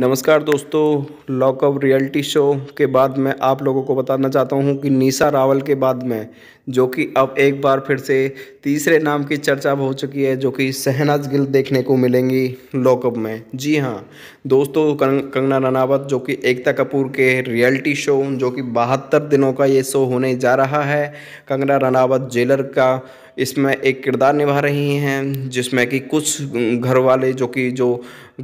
नमस्कार दोस्तों lockup reality show के बाद मैं आप लोगों को बताना चाहता हूं कि निशा रावल के बाद में जो कि अब एक बार फिर से तीसरे नाम की चर्चा हो चुकी है जो कि सहनाज गिल देखने को मिलेंगी लॉकअप में जी हां दोस्तों कंग कंगना रनावत जो कि एकता कपूर के रियलिटी शो जो कि बहत्तर दिनों का ये शो होने जा रहा है कंगना रनावत जेलर का इसमें एक किरदार निभा रही हैं जिसमें कि कुछ घर वाले जो कि जो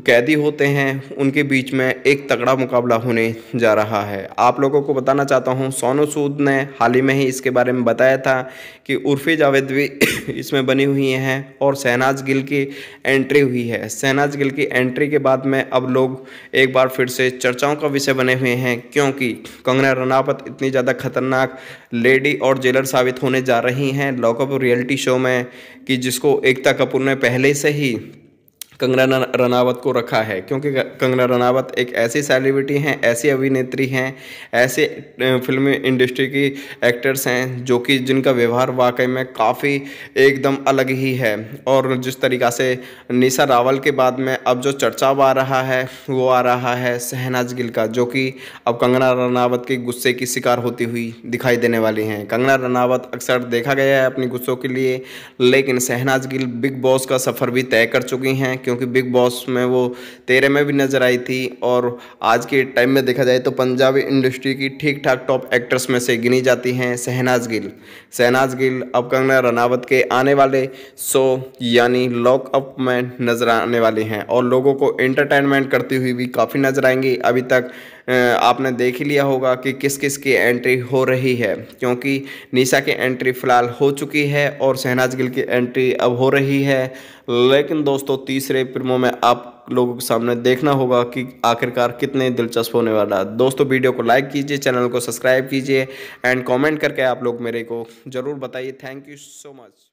कैदी होते हैं उनके बीच में एक तगड़ा मुकाबला होने जा रहा है आप लोगों को बताना चाहता हूँ सोनू सूद ने हाल ही में ही इसके बारे में बताया था कि उर्फी जावेद भी इसमें बनी हुई हैं और शहनाज गिल की एंट्री हुई है शहनाज गिल की एंट्री के बाद में अब लोग एक बार फिर से चर्चाओं का विषय बने हुए हैं क्योंकि कंगना रनावत इतनी ज़्यादा खतरनाक लेडी और जेलर साबित होने जा रही हैं लॉकअप रियल रियलिटी शो में कि जिसको एकता कपूर ने पहले से ही कंगना रनावत को रखा है क्योंकि कंगना रनावत एक ऐसी सेलिब्रिटी हैं ऐसी अभिनेत्री हैं ऐसे फिल्म इंडस्ट्री की एक्टर्स हैं जो कि जिनका व्यवहार वाकई में काफ़ी एकदम अलग ही है और जिस तरीक़ा से निशा रावल के बाद में अब जो चर्चा आ रहा है वो आ रहा है सहनाज गिल का जो कि अब कंगना रनावत के गुस्से की शिकार होती हुई दिखाई देने वाली हैं कंगना रनावत अक्सर देखा गया है अपने गुस्सों के लिए लेकिन सहनाज गिल बिग बॉस का सफ़र भी तय कर चुकी हैं क्योंकि बिग बॉस में वो तेरह में भी नज़र आई थी और आज के टाइम में देखा जाए तो पंजाबी इंडस्ट्री की ठीक ठाक टॉप एक्ट्रेस में से गिनी जाती हैं शहनाज गिल शहनाज गिल अब कंगना रनावत के आने वाले शो यानी लॉकअप में नज़र आने वाली हैं और लोगों को एंटरटेनमेंट करती हुई भी काफ़ी नज़र आएंगी अभी तक आपने देख ही लिया होगा कि किस किस की एंट्री हो रही है क्योंकि निशा की एंट्री फ़िलहाल हो चुकी है और शहनाज गिल की एंट्री अब हो रही है लेकिन दोस्तों तीसरे मेरे प्रमो में आप लोगों के सामने देखना होगा कि आखिरकार कितने दिलचस्प होने वाला है दोस्तों वीडियो को लाइक कीजिए चैनल को सब्सक्राइब कीजिए एंड कमेंट करके आप लोग मेरे को ज़रूर बताइए थैंक यू सो मच